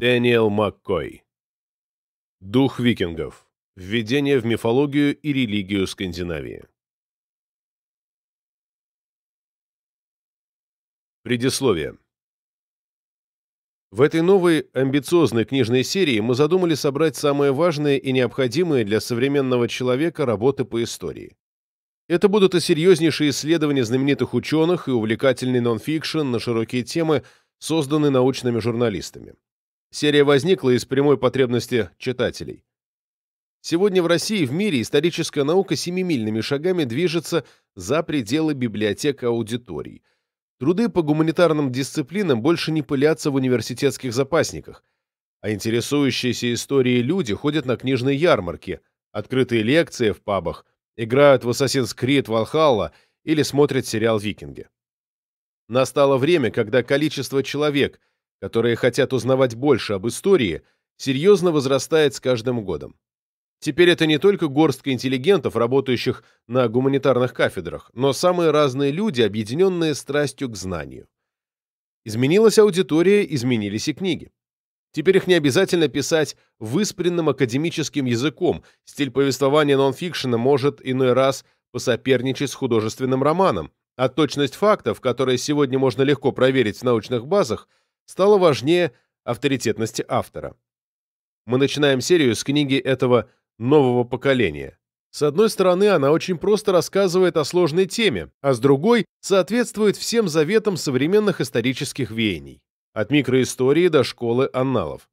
Дэниел Маккой. Дух викингов. Введение в мифологию и религию Скандинавии. Предисловие. В этой новой амбициозной книжной серии мы задумали собрать самые важные и необходимые для современного человека работы по истории. Это будут и серьезнейшие исследования знаменитых ученых, и увлекательный нонфикшн на широкие темы, созданный научными журналистами. Серия возникла из прямой потребности читателей. Сегодня в России и в мире историческая наука семимильными шагами движется за пределы библиотек и аудиторий. Труды по гуманитарным дисциплинам больше не пылятся в университетских запасниках, а интересующиеся историей люди ходят на книжные ярмарки, открытые лекции в пабах, играют в Assassin's Creed Valhalla или смотрят сериал «Викинги». Настало время, когда количество человек – которые хотят узнавать больше об истории, серьезно возрастает с каждым годом. Теперь это не только горстка интеллигентов, работающих на гуманитарных кафедрах, но самые разные люди, объединенные страстью к знанию. Изменилась аудитория, изменились и книги. Теперь их не обязательно писать выспренным академическим языком, стиль повествования нонфикшена может иной раз посоперничать с художественным романом, а точность фактов, которые сегодня можно легко проверить в научных базах – стало важнее авторитетности автора. Мы начинаем серию с книги этого нового поколения. С одной стороны, она очень просто рассказывает о сложной теме, а с другой соответствует всем заветам современных исторических веяний, от микроистории до школы анналов.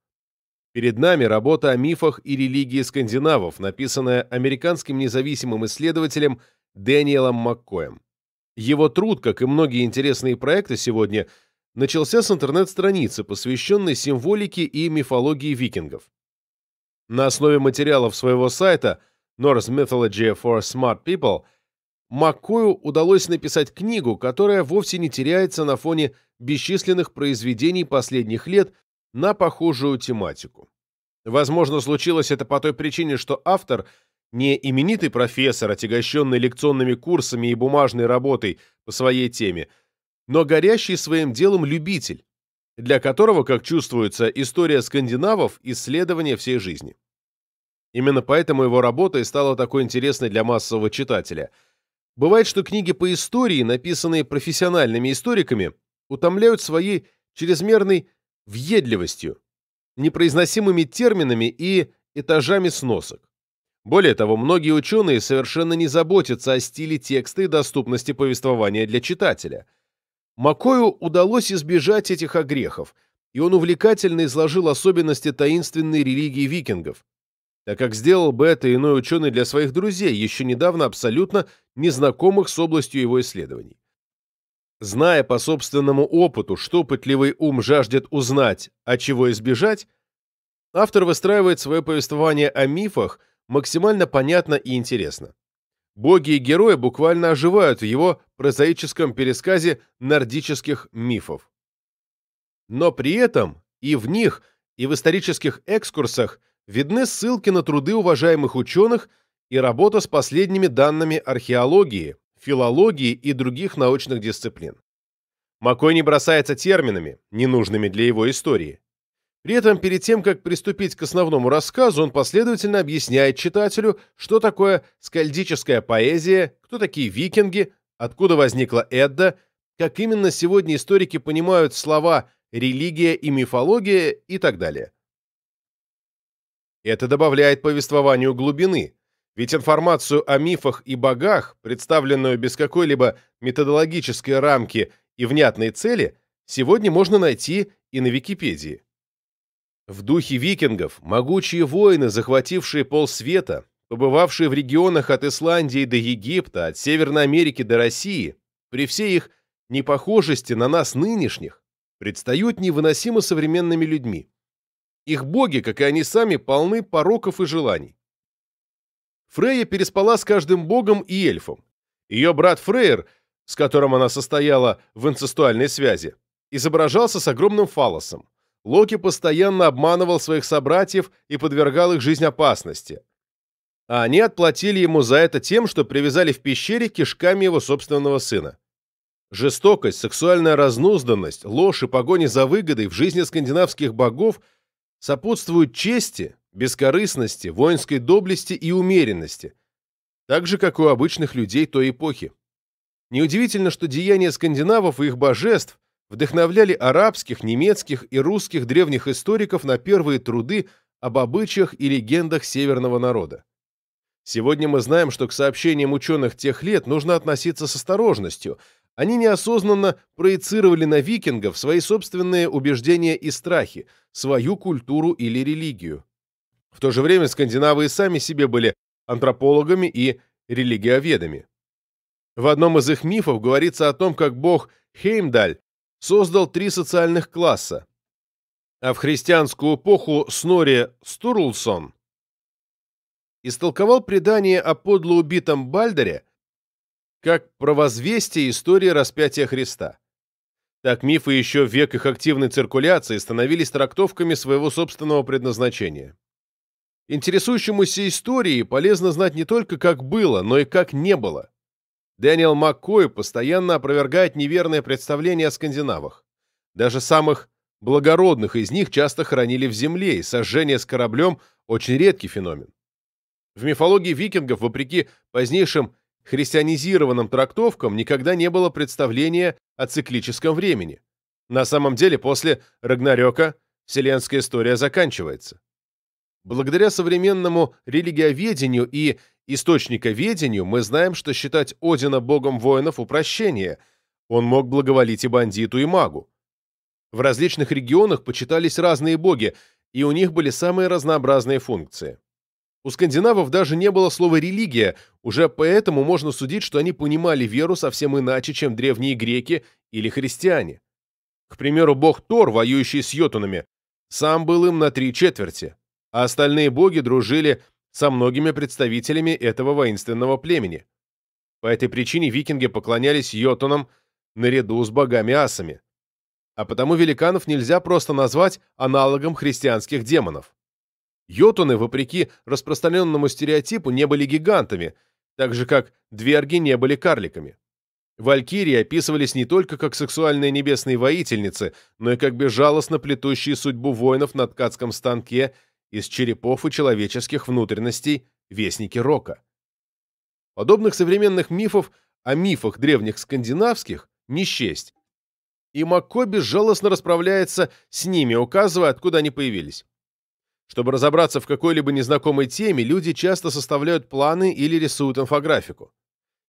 Перед нами работа о мифах и религии скандинавов, написанная американским независимым исследователем Дэниелом Маккоем. Его труд, как и многие интересные проекты сегодня – начался с интернет-страницы, посвященной символике и мифологии викингов. На основе материалов своего сайта Norse Mythology for Smart People Маккою удалось написать книгу, которая вовсе не теряется на фоне бесчисленных произведений последних лет на похожую тематику. Возможно, случилось это по той причине, что автор – не именитый профессор, отягощенный лекционными курсами и бумажной работой по своей теме – но горящий своим делом любитель, для которого, как чувствуется, история скандинавов – исследование всей жизни. Именно поэтому его работа и стала такой интересной для массового читателя. Бывает, что книги по истории, написанные профессиональными историками, утомляют своей чрезмерной въедливостью, непроизносимыми терминами и этажами сносок. Более того, многие ученые совершенно не заботятся о стиле текста и доступности повествования для читателя – Макою удалось избежать этих огрехов, и он увлекательно изложил особенности таинственной религии викингов, так как сделал бы это иной ученый для своих друзей, еще недавно абсолютно незнакомых с областью его исследований. Зная по собственному опыту, что пытливый ум жаждет узнать, а чего избежать, автор выстраивает свое повествование о мифах максимально понятно и интересно. Боги и герои буквально оживают в его прозаическом пересказе нордических мифов. Но при этом и в них, и в исторических экскурсах видны ссылки на труды уважаемых ученых и работа с последними данными археологии, филологии и других научных дисциплин. Макой не бросается терминами, ненужными для его истории. При этом перед тем, как приступить к основному рассказу, он последовательно объясняет читателю, что такое скальдическая поэзия, кто такие викинги, откуда возникла Эдда, как именно сегодня историки понимают слова «религия» и «мифология» и так далее. Это добавляет повествованию глубины, ведь информацию о мифах и богах, представленную без какой-либо методологической рамки и внятной цели, сегодня можно найти и на Википедии. В духе викингов могучие воины, захватившие полсвета, побывавшие в регионах от Исландии до Египта, от Северной Америки до России, при всей их непохожести на нас нынешних, предстают невыносимо современными людьми. Их боги, как и они сами, полны пороков и желаний. Фрейя переспала с каждым богом и эльфом. Ее брат Фрейр, с которым она состояла в инцестуальной связи, изображался с огромным фалосом. Локи постоянно обманывал своих собратьев и подвергал их жизнь опасности. А они отплатили ему за это тем, что привязали в пещере кишками его собственного сына. Жестокость, сексуальная разнузданность, ложь и погони за выгодой в жизни скандинавских богов сопутствуют чести, бескорыстности, воинской доблести и умеренности, так же, как у обычных людей той эпохи. Неудивительно, что деяния скандинавов и их божеств вдохновляли арабских, немецких и русских древних историков на первые труды об обычаях и легендах северного народа. Сегодня мы знаем, что к сообщениям ученых тех лет нужно относиться с осторожностью. Они неосознанно проецировали на викингов свои собственные убеждения и страхи, свою культуру или религию. В то же время скандинавы и сами себе были антропологами и религиоведами. В одном из их мифов говорится о том, как бог Хеймдаль создал три социальных класса, а в христианскую эпоху Снори Стурлсон истолковал предание о подло убитом Бальдере как провозвестие истории распятия Христа. Так мифы еще в век их активной циркуляции становились трактовками своего собственного предназначения. Интересующемуся историей полезно знать не только как было, но и как не было. Дэниел Маккой постоянно опровергает неверное представление о скандинавах. Даже самых благородных из них часто хоронили в земле, и сожжение с кораблем – очень редкий феномен. В мифологии викингов, вопреки позднейшим христианизированным трактовкам, никогда не было представления о циклическом времени. На самом деле, после Рагнарёка вселенская история заканчивается. Благодаря современному религиоведению и источника ведению мы знаем, что считать Одина богом воинов упрощение. Он мог благоволить и бандиту, и магу. В различных регионах почитались разные боги, и у них были самые разнообразные функции. У скандинавов даже не было слова «религия», уже поэтому можно судить, что они понимали веру совсем иначе, чем древние греки или христиане. К примеру, бог Тор, воюющий с йотунами, сам был им на три четверти, а остальные боги дружили со многими представителями этого воинственного племени. По этой причине викинги поклонялись йотунам наряду с богами-асами. А потому великанов нельзя просто назвать аналогом христианских демонов. Йотуны, вопреки распространенному стереотипу, не были гигантами, так же как дверги не были карликами. Валькирии описывались не только как сексуальные небесные воительницы, но и как безжалостно плетущие судьбу воинов на ткацком станке из черепов и человеческих внутренностей вестники рока. Подобных современных мифов о мифах древних скандинавских не счесть. И Мако безжалостно расправляется с ними, указывая, откуда они появились. Чтобы разобраться в какой-либо незнакомой теме, люди часто составляют планы или рисуют инфографику.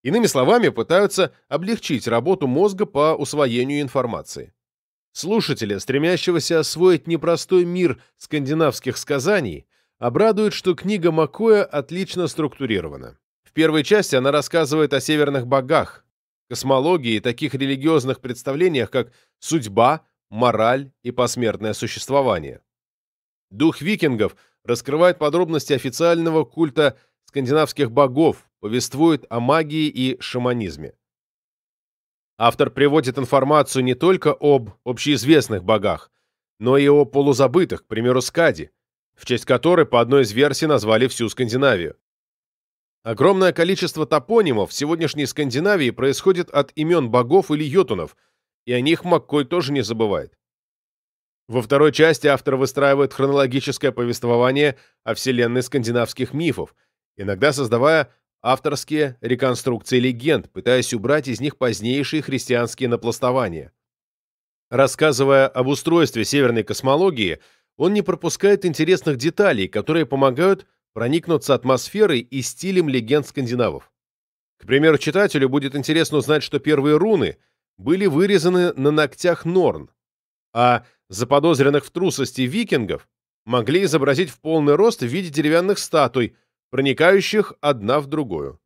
Иными словами, пытаются облегчить работу мозга по усвоению информации. Слушателя, стремящегося освоить непростой мир скандинавских сказаний, обрадует, что книга Макоя отлично структурирована. В первой части она рассказывает о северных богах, космологии и таких религиозных представлениях, как судьба, мораль и посмертное существование. Дух викингов раскрывает подробности официального культа скандинавских богов, повествует о магии и шаманизме. Автор приводит информацию не только об общеизвестных богах, но и о полузабытых, к примеру, Скади, в честь которой по одной из версий назвали всю Скандинавию. Огромное количество топонимов в сегодняшней Скандинавии происходит от имен богов или йотунов, и о них Маккой тоже не забывает. Во второй части автор выстраивает хронологическое повествование о вселенной скандинавских мифов, иногда создавая авторские реконструкции легенд, пытаясь убрать из них позднейшие христианские напластования. Рассказывая об устройстве северной космологии, он не пропускает интересных деталей, которые помогают проникнуться атмосферой и стилем легенд скандинавов. К примеру, читателю будет интересно узнать, что первые руны были вырезаны на ногтях Норн, а заподозренных в трусости викингов могли изобразить в полный рост в виде деревянных статуй – проникающих одна в другую.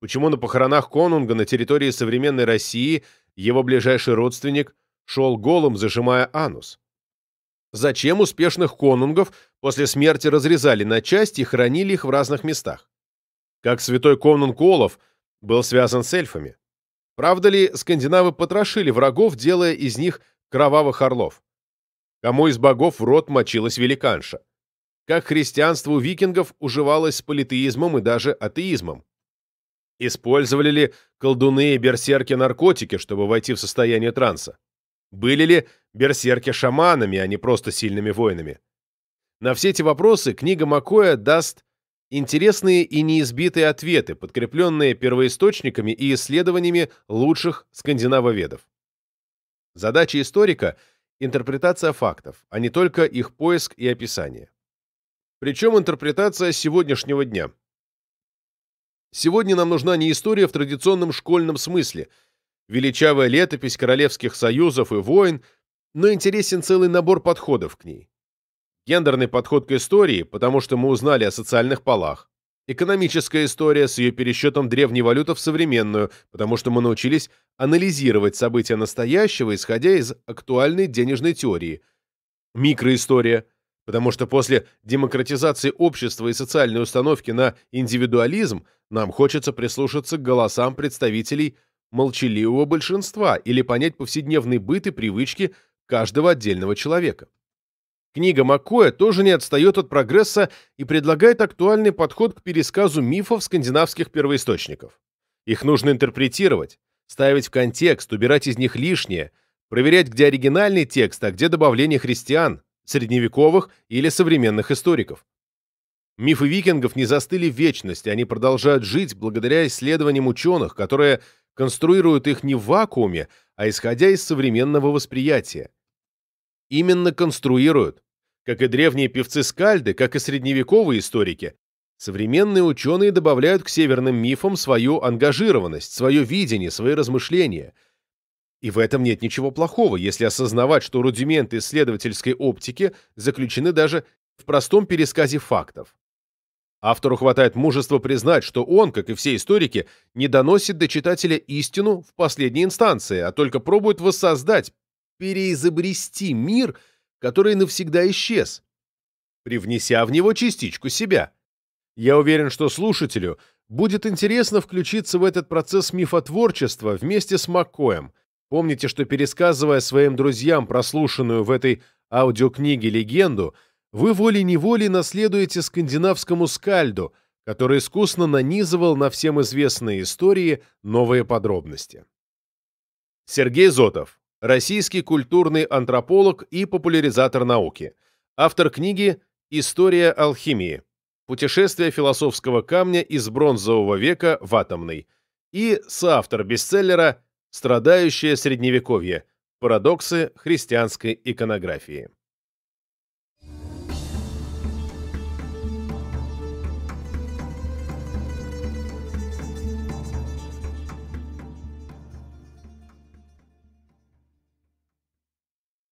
Почему на похоронах Конунга на территории современной России его ближайший родственник шел голым, зажимая анус? Зачем успешных конунгов после смерти разрезали на части и хранили их в разных местах? Как святой конунг Олов был связан с эльфами? Правда ли, скандинавы потрошили врагов, делая из них кровавых орлов? Кому из богов в рот мочилась великанша? как христианство у викингов уживалось с политеизмом и даже атеизмом. Использовали ли колдуны и берсерки наркотики, чтобы войти в состояние транса? Были ли берсерки шаманами, а не просто сильными воинами? На все эти вопросы книга Макоя даст интересные и неизбитые ответы, подкрепленные первоисточниками и исследованиями лучших скандинавоведов. Задача историка – интерпретация фактов, а не только их поиск и описание. Причем интерпретация сегодняшнего дня. Сегодня нам нужна не история в традиционном школьном смысле, величавая летопись королевских союзов и войн, но интересен целый набор подходов к ней. Гендерный подход к истории, потому что мы узнали о социальных полах. Экономическая история с ее пересчетом древней валюты в современную, потому что мы научились анализировать события настоящего, исходя из актуальной денежной теории. Микроистория – Потому что после демократизации общества и социальной установки на индивидуализм нам хочется прислушаться к голосам представителей молчаливого большинства или понять повседневный быт и привычки каждого отдельного человека. Книга Маккоя тоже не отстает от прогресса и предлагает актуальный подход к пересказу мифов скандинавских первоисточников. Их нужно интерпретировать, ставить в контекст, убирать из них лишнее, проверять, где оригинальный текст, а где добавление христиан, средневековых или современных историков. Мифы викингов не застыли в вечности, они продолжают жить благодаря исследованиям ученых, которые конструируют их не в вакууме, а исходя из современного восприятия. Именно конструируют, как и древние певцы-скальды, как и средневековые историки, современные ученые добавляют к северным мифам свою ангажированность, свое видение, свои размышления – и в этом нет ничего плохого, если осознавать, что рудименты исследовательской оптики заключены даже в простом пересказе фактов. Автору хватает мужества признать, что он, как и все историки, не доносит до читателя истину в последней инстанции, а только пробует воссоздать, переизобрести мир, который навсегда исчез, привнеся в него частичку себя. Я уверен, что слушателю будет интересно включиться в этот процесс мифотворчества вместе с Маккоем – Помните, что пересказывая своим друзьям прослушанную в этой аудиокниге легенду, вы волей-неволей наследуете скандинавскому скальду, который искусно нанизывал на всем известные истории новые подробности. Сергей Зотов, российский культурный антрополог и популяризатор науки, автор книги «История алхимии. Путешествие философского камня из бронзового века в атомный» и соавтор бестселлера Страдающее средневековье. Парадоксы христианской иконографии.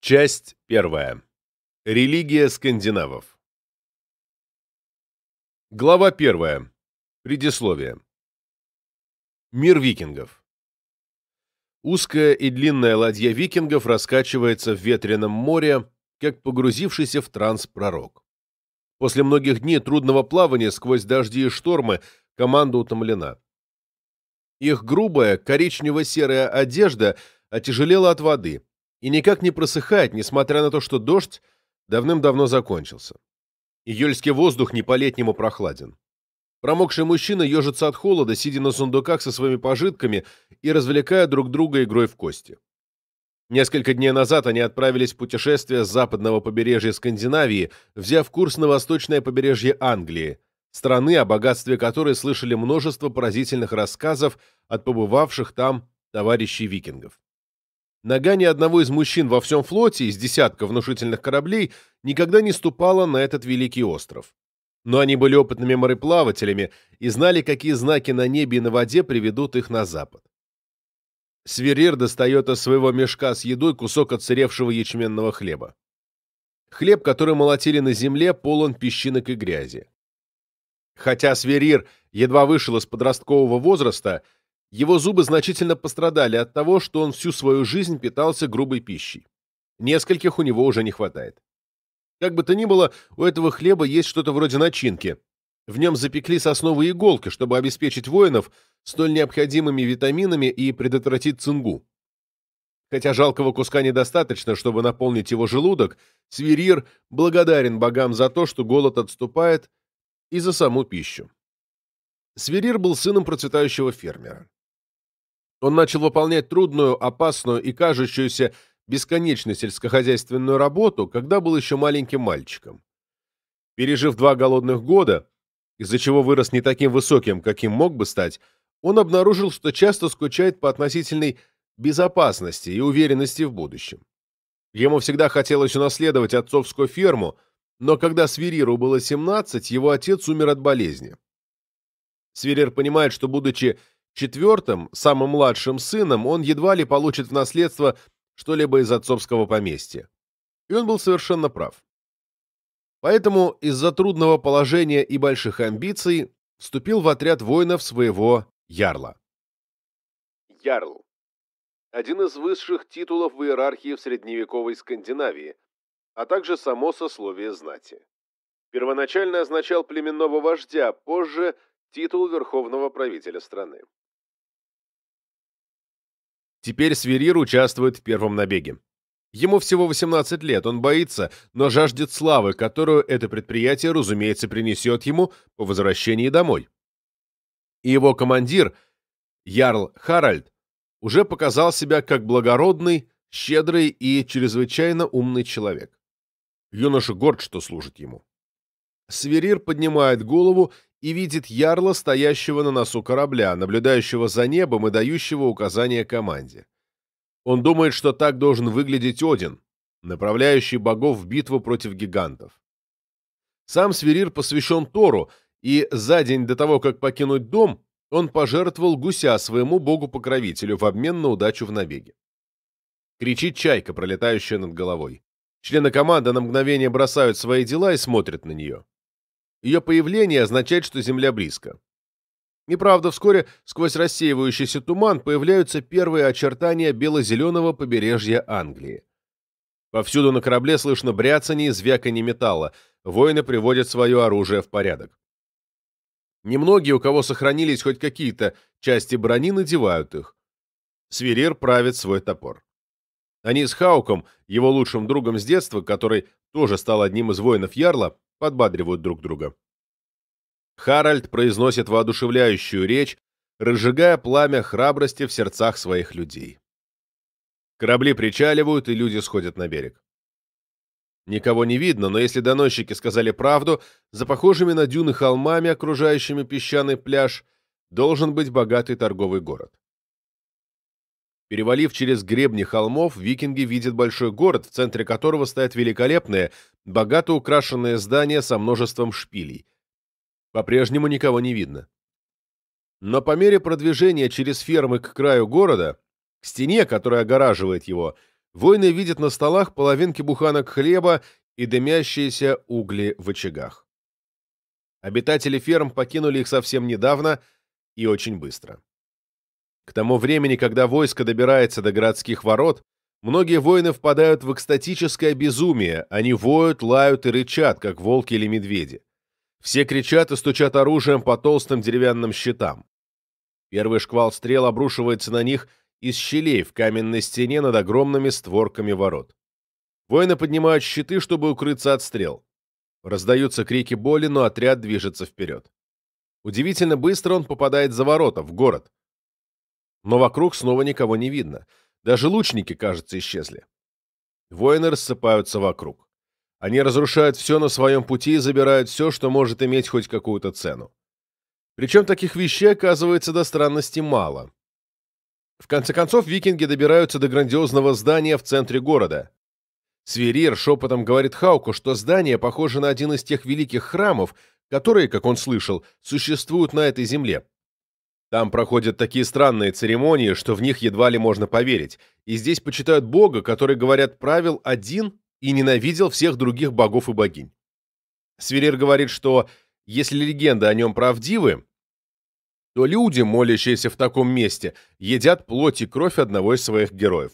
Часть первая. Религия скандинавов. Глава первая. Предисловие. Мир викингов. Узкая и длинная ладья викингов раскачивается в ветреном море, как погрузившийся в транс пророк. После многих дней трудного плавания сквозь дожди и штормы команда утомлена. Их грубая коричнево-серая одежда отяжелела от воды и никак не просыхает, несмотря на то, что дождь давным-давно закончился. Июльский воздух не по-летнему прохладен. Промокший мужчина ежится от холода, сидя на сундуках со своими пожитками и развлекая друг друга игрой в кости. Несколько дней назад они отправились в путешествие с западного побережья Скандинавии, взяв курс на восточное побережье Англии, страны, о богатстве которой слышали множество поразительных рассказов от побывавших там товарищей викингов. Нога ни одного из мужчин во всем флоте из десятка внушительных кораблей никогда не ступала на этот великий остров но они были опытными мореплавателями и знали, какие знаки на небе и на воде приведут их на запад. Сверир достает из своего мешка с едой кусок отсыревшего ячменного хлеба. Хлеб, который молотили на земле, полон песчинок и грязи. Хотя Сверир едва вышел из подросткового возраста, его зубы значительно пострадали от того, что он всю свою жизнь питался грубой пищей. Нескольких у него уже не хватает. Как бы то ни было, у этого хлеба есть что-то вроде начинки. В нем запекли сосновые иголки, чтобы обеспечить воинов столь необходимыми витаминами и предотвратить цингу. Хотя жалкого куска недостаточно, чтобы наполнить его желудок, Свирир благодарен богам за то, что голод отступает, и за саму пищу. Свирир был сыном процветающего фермера. Он начал выполнять трудную, опасную и кажущуюся бесконечную сельскохозяйственную работу, когда был еще маленьким мальчиком. Пережив два голодных года, из-за чего вырос не таким высоким, каким мог бы стать, он обнаружил, что часто скучает по относительной безопасности и уверенности в будущем. Ему всегда хотелось унаследовать отцовскую ферму, но когда Свериру было 17, его отец умер от болезни. Сверир понимает, что, будучи четвертым, самым младшим сыном, он едва ли получит в наследство что-либо из отцовского поместья. И он был совершенно прав. Поэтому из-за трудного положения и больших амбиций вступил в отряд воинов своего ярла. Ярл. Один из высших титулов в иерархии в средневековой Скандинавии, а также само сословие знати. Первоначально означал племенного вождя, позже – титул верховного правителя страны. Теперь Сверир участвует в первом набеге. Ему всего 18 лет, он боится, но жаждет славы, которую это предприятие, разумеется, принесет ему по возвращении домой. И его командир, Ярл Харальд, уже показал себя как благородный, щедрый и чрезвычайно умный человек. Юноша горд, что служит ему. Сверир поднимает голову и видит ярла, стоящего на носу корабля, наблюдающего за небом и дающего указания команде. Он думает, что так должен выглядеть Один, направляющий богов в битву против гигантов. Сам Сверир посвящен Тору, и за день до того, как покинуть дом, он пожертвовал гуся своему богу-покровителю в обмен на удачу в набеге. Кричит чайка, пролетающая над головой. Члены команды на мгновение бросают свои дела и смотрят на нее. Ее появление означает, что Земля близко. И правда, вскоре сквозь рассеивающийся туман появляются первые очертания бело-зеленого побережья Англии. Повсюду на корабле слышно бряцание и звяканье металла. Воины приводят свое оружие в порядок. Немногие, у кого сохранились хоть какие-то части брони, надевают их. Свирир правит свой топор. Они с Хауком, его лучшим другом с детства, который тоже стал одним из воинов Ярла, подбадривают друг друга. Харальд произносит воодушевляющую речь, разжигая пламя храбрости в сердцах своих людей. Корабли причаливают, и люди сходят на берег. Никого не видно, но если доносчики сказали правду, за похожими на дюны холмами, окружающими песчаный пляж, должен быть богатый торговый город. Перевалив через гребни холмов, викинги видят большой город, в центре которого стоят великолепные, богато украшенные здания со множеством шпилей. По-прежнему никого не видно. Но по мере продвижения через фермы к краю города, к стене, которая огораживает его, воины видят на столах половинки буханок хлеба и дымящиеся угли в очагах. Обитатели ферм покинули их совсем недавно и очень быстро. К тому времени, когда войско добирается до городских ворот, многие воины впадают в экстатическое безумие, они воют, лают и рычат, как волки или медведи. Все кричат и стучат оружием по толстым деревянным щитам. Первый шквал стрел обрушивается на них из щелей в каменной стене над огромными створками ворот. Воины поднимают щиты, чтобы укрыться от стрел. Раздаются крики боли, но отряд движется вперед. Удивительно быстро он попадает за ворота, в город. Но вокруг снова никого не видно. Даже лучники, кажется, исчезли. Воины рассыпаются вокруг. Они разрушают все на своем пути и забирают все, что может иметь хоть какую-то цену. Причем таких вещей оказывается до странности мало. В конце концов, викинги добираются до грандиозного здания в центре города. Сверир шепотом говорит Хауку, что здание похоже на один из тех великих храмов, которые, как он слышал, существуют на этой земле. Там проходят такие странные церемонии, что в них едва ли можно поверить. И здесь почитают бога, который, говорят, правил один и ненавидел всех других богов и богинь. Свирир говорит, что если легенды о нем правдивы, то люди, молящиеся в таком месте, едят плоть и кровь одного из своих героев.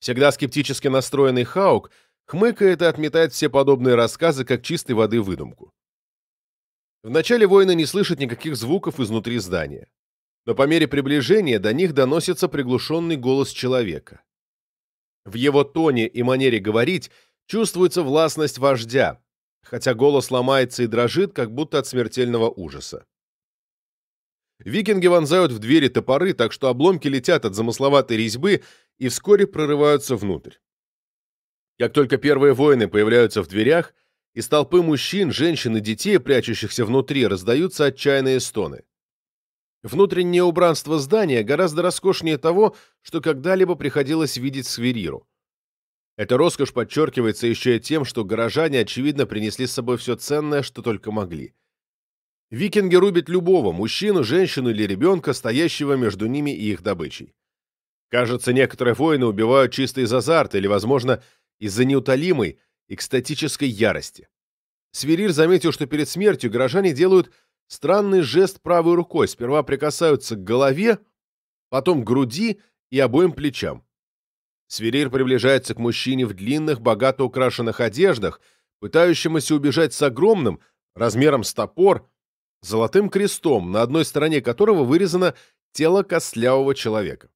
Всегда скептически настроенный Хаук хмыкает и отметает все подобные рассказы как чистой воды выдумку. Вначале воины не слышат никаких звуков изнутри здания но по мере приближения до них доносится приглушенный голос человека. В его тоне и манере говорить чувствуется властность вождя, хотя голос ломается и дрожит, как будто от смертельного ужаса. Викинги вонзают в двери топоры, так что обломки летят от замысловатой резьбы и вскоре прорываются внутрь. Как только первые воины появляются в дверях, из толпы мужчин, женщин и детей, прячущихся внутри, раздаются отчаянные стоны. Внутреннее убранство здания гораздо роскошнее того, что когда-либо приходилось видеть свериру. Эта роскошь подчеркивается еще и тем, что горожане, очевидно, принесли с собой все ценное, что только могли. Викинги рубят любого, мужчину, женщину или ребенка, стоящего между ними и их добычей. Кажется, некоторые воины убивают чисто из азарта или, возможно, из-за неутолимой, экстатической ярости. Свирир заметил, что перед смертью горожане делают Странный жест правой рукой. Сперва прикасаются к голове, потом к груди и обоим плечам. Свирир приближается к мужчине в длинных, богато украшенных одеждах, пытающемуся убежать с огромным, размером с топор, золотым крестом, на одной стороне которого вырезано тело костлявого человека.